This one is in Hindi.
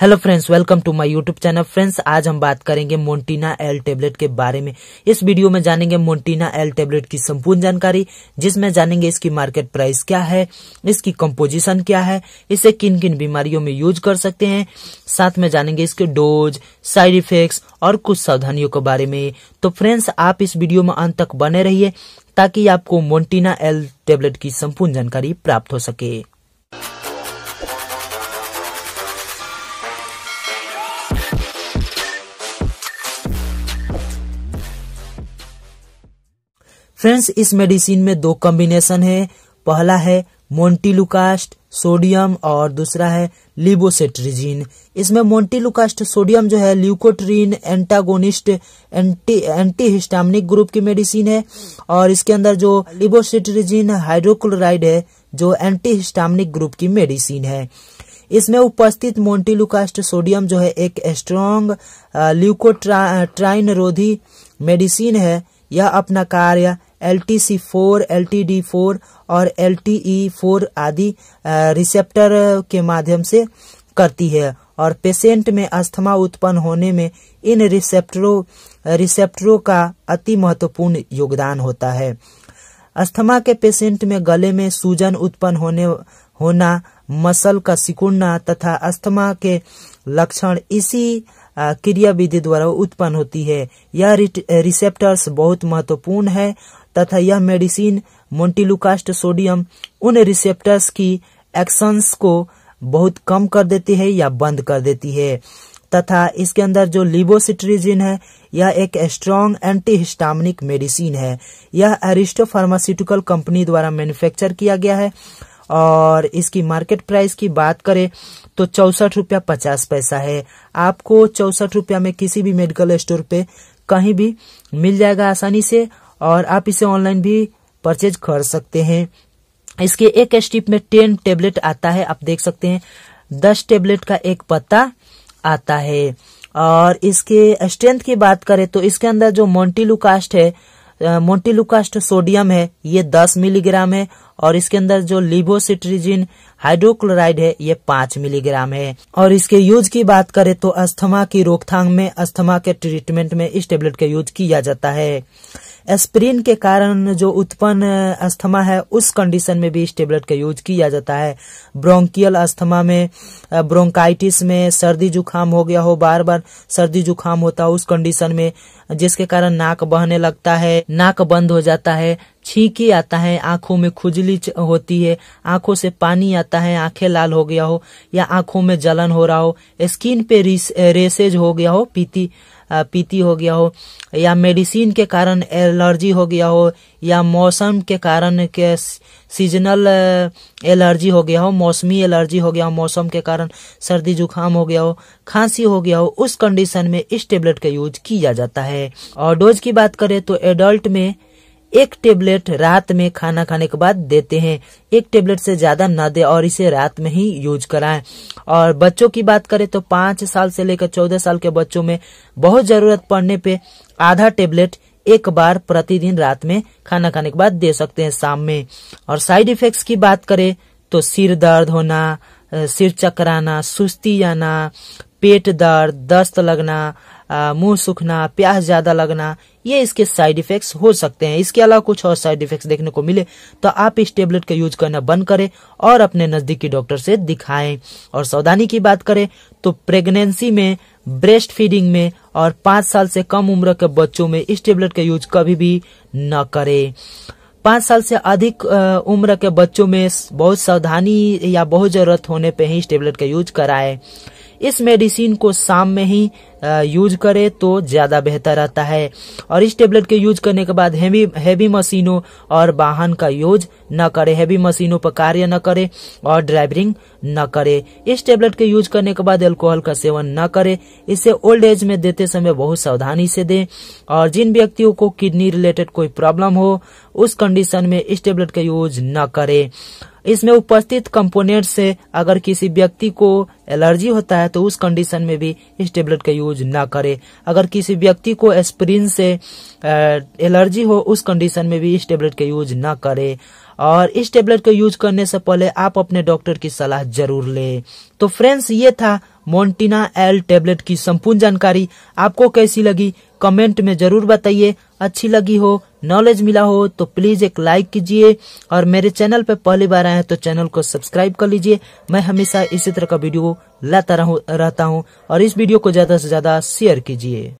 hello friends welcome to my YouTube channel friends आज हम बात करेंगे मोन्टीना एल टेबलेट के बारे में इस वीडियो में जानेंगे मोन्टीना एल टेबलेट की संपूर्ण जानकारी जिसमें जानेंगे इसकी मार्केट प्राइस क्या है इसकी कंपोजिशन क्या है इसे किन किन बीमारियों में यूज कर सकते हैं साथ में जानेंगे इसके डोज साइड इफेक्ट और कुछ सावधानियों के बारे में तो फ्रेंड्स आप इस वीडियो में अंत तक बने रहिए ताकि आपको मोन्टीना एल टेबलेट की संपूर्ण जानकारी प्राप्त हो सके फ्रेंड्स इस मेडिसिन में दो कॉम्बिनेशन है पहला है मोन्टीलुकास्ट सोडियम और दूसरा है लिबोसेट्रिजिन इसमें मोन्टीलुकास्ट सोडियम जो है leukotriene antagonist anti antihistaminic group की मेडिसिन है और इसके अंदर जो लिबोसेट्रिजिन हाइड्रोक्लोराइड है जो एंटीहिस्टामिक ग्रुप की मेडिसिन है इसमें उपस्थित मोन्टीलुकास्ट सोडियम जो है एक स्ट्रॉन्ग ल्यूकोट्राइन uh, रोधी मेडिसिन है यह अपना कार्य L T C four L T D four और एल टी ई फोर आदि रिसेप्टर के माध्यम से करती है और पेशेंट में अस्थमा उत्पन्न होने में इन रिसेप्टरों रिसेप्टरों का अति महत्वपूर्ण योगदान होता है अस्थमा के पेशेंट में गले में सूजन उत्पन्न होने होना मसल का सिकुड़ना तथा अस्थमा के लक्षण इसी क्रिया विधि द्वारा उत्पन्न होती है यह रिसेप्टर्स बहुत महत्वपूर्ण है तथा यह मेडिसिन मोन्टिलुकास्ट सोडियम उन रिसेप्टर्स की एक्शंस को बहुत कम कर देती है या बंद कर देती है तथा इसके अंदर जो लिबोसिट्रीजिन है यह एक स्ट्रॉन्ग एंटी हिस्टामिक मेडिसिन है यह एरिस्टो फार्मास्यूटिकल कंपनी द्वारा मैन्युफैक्चर किया गया है और इसकी मार्केट प्राइस की बात करें तो चौसठ रुपया पचास पैसा है आपको चौसठ रुपया में किसी भी मेडिकल स्टोर पे कहीं भी मिल जाएगा आसानी से और आप इसे ऑनलाइन भी परचेज कर सकते हैं इसके एक स्टिप में टेन टेबलेट आता है आप देख सकते हैं दस टेबलेट का एक पत्ता आता है और इसके स्ट्रेंथ की बात करें तो इसके अंदर जो मोन्टीलुकास्ट है मोन्टीलुकास्ट सोडियम है ये दस मिलीग्राम है और इसके अंदर जो लिबोसिट्रिजिन हाइड्रोक्लोराइड है ये पांच मिलीग्राम है और इसके यूज की बात करें तो अस्थमा की रोकथाम में अस्थमा के ट्रीटमेंट में इस टेबलेट का यूज किया जाता है एस्प्रिन के कारण जो उत्पन्न अस्थमा है उस कंडीशन में भी इस टेबलेट का यूज किया जाता है ब्रोंकियल अस्थमा में ब्रोंकाइटिस में सर्दी जुकाम हो गया हो बार बार सर्दी जुकाम होता हो उस कंडीशन में जिसके कारण नाक बहने लगता है नाक बंद हो जाता है छींकी आता है आंखों में खुजली होती है आंखों से पानी आता है आंखें लाल हो गया हो या आंखों में जलन हो रहा हो स्किन पे रेसेज हो गया हो पीती पीती हो गया हो या मेडिसिन के कारण एलर्जी हो गया हो या मौसम के कारण के सीजनल एलर्जी हो गया हो मौसमी एलर्जी हो गया हो मौसम के कारण सर्दी जुकाम हो गया हो खांसी हो गया हो उस कंडीशन में इस टेबलेट का यूज किया जाता है और डोज की बात करें तो एडल्ट में एक टेबलेट रात में खाना खाने के बाद देते हैं एक टेबलेट से ज्यादा ना दे और इसे रात में ही यूज कराएं और बच्चों की बात करें तो पांच साल से लेकर चौदह साल के बच्चों में बहुत जरूरत पड़ने पे आधा टेबलेट एक बार प्रतिदिन रात में खाना खाने के बाद दे सकते हैं शाम में और साइड इफेक्ट्स की बात करें तो सिर दर्द होना सिर चकराना सुस्ती आना पेट दर्द दस्त लगना मुंह सूखना प्यास ज्यादा लगना ये इसके साइड इफेक्ट्स हो सकते हैं इसके अलावा कुछ और साइड इफेक्ट्स देखने को मिले तो आप इस टेबलेट का यूज करना बंद करें और अपने नजदीकी डॉक्टर से दिखाएं और सावधानी की बात करें तो प्रेगनेंसी में ब्रेस्ट फीडिंग में और पांच साल से कम उम्र के बच्चों में इस टेबलेट का यूज कभी भी न करे पांच साल से अधिक उम्र के बच्चों में बहुत सावधानी या बहुत जरूरत होने पे ही इस टेबलेट का यूज कराए इस मेडिसिन को शाम में ही यूज करें तो ज़्यादा बेहतर रहता है और इस टेबलेट के यूज करने के बाद हेवी हेवी मशीनों और वाहन का यूज न करें हेवी मशीनों पर कार्य न करें और ड्राइविंग न करें इस टेबलेट के यूज करने के बाद एल्कोहल का सेवन न करें इसे ओल्ड एज में देते समय बहुत सावधानी से दें और जिन व्यक्तियों को किडनी रिलेटेड कोई प्रॉब्लम हो उस कंडीशन में इस टेबलेट का यूज न करें इसमें उपस्थित कंपोनेंट से अगर किसी व्यक्ति को एलर्जी होता है तो उस कंडीशन में भी इस टेबलेट का यूज ना करे अगर किसी व्यक्ति को एस्पिरिन से एलर्जी हो उस कंडीशन में भी इस टेबलेट का यूज ना करे और इस टेबलेट को यूज करने से पहले आप अपने डॉक्टर की सलाह जरूर लें तो फ्रेंड्स ये था मोन्टिना एल टेबलेट की संपूर्ण जानकारी आपको कैसी लगी कमेंट में जरूर बताइए अच्छी लगी हो नॉलेज मिला हो तो प्लीज एक लाइक कीजिए और मेरे चैनल पर पहली बार आए हैं तो चैनल को सब्सक्राइब कर लीजिए मैं हमेशा इसी तरह का वीडियो लाता रहता हूँ और इस वीडियो को ज्यादा से ज्यादा शेयर कीजिए